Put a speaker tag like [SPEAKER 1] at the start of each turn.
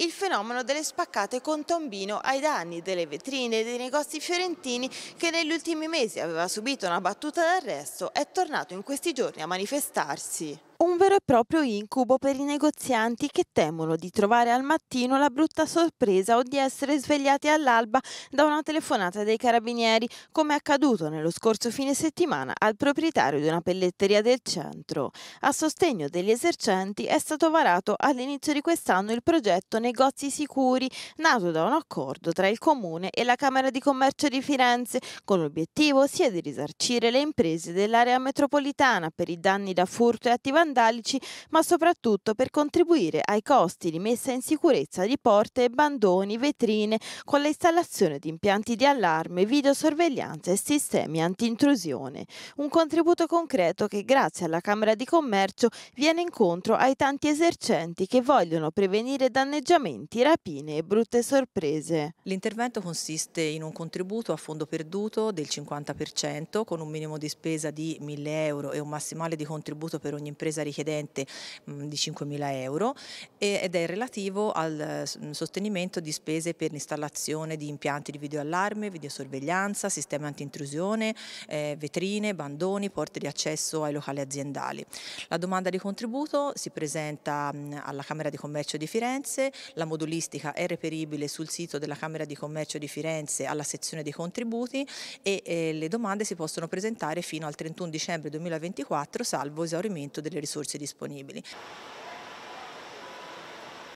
[SPEAKER 1] il fenomeno delle spaccate con tombino ai danni delle vetrine e dei negozi fiorentini che negli ultimi mesi aveva subito una battuta d'arresto è tornato in questi giorni a manifestarsi. Un vero e proprio incubo per i negozianti che temono di trovare al mattino la brutta sorpresa o di essere svegliati all'alba da una telefonata dei carabinieri, come è accaduto nello scorso fine settimana al proprietario di una pelletteria del centro. A sostegno degli esercenti è stato varato all'inizio di quest'anno il progetto Negozi Sicuri, nato da un accordo tra il Comune e la Camera di Commercio di Firenze, con l'obiettivo sia di risarcire le imprese dell'area metropolitana per i danni da furto e attivamento vandalici, ma soprattutto per contribuire ai costi di messa in sicurezza di porte, bandoni, vetrine, con l'installazione di impianti di allarme, videosorveglianza e sistemi antintrusione. Un contributo concreto che grazie alla Camera di Commercio viene incontro ai tanti esercenti che vogliono prevenire danneggiamenti,
[SPEAKER 2] rapine e brutte sorprese. L'intervento consiste in un contributo a fondo perduto del 50% con un minimo di spesa di 1000 euro e un massimale di contributo per ogni impresa impresa richiedente mm, di 5.000 euro ed è relativo al mm, sostenimento di spese per l'installazione di impianti di videoallarme, videosorveglianza, sistemi antintrusione, eh, vetrine, bandoni, porte di accesso ai locali aziendali. La domanda di contributo si presenta mm, alla Camera di Commercio di Firenze, la modulistica è reperibile sul sito della Camera di Commercio di Firenze alla sezione dei contributi e eh, le domande si possono presentare fino al 31 dicembre 2024 salvo esaurimento delle risorse risorse disponibili.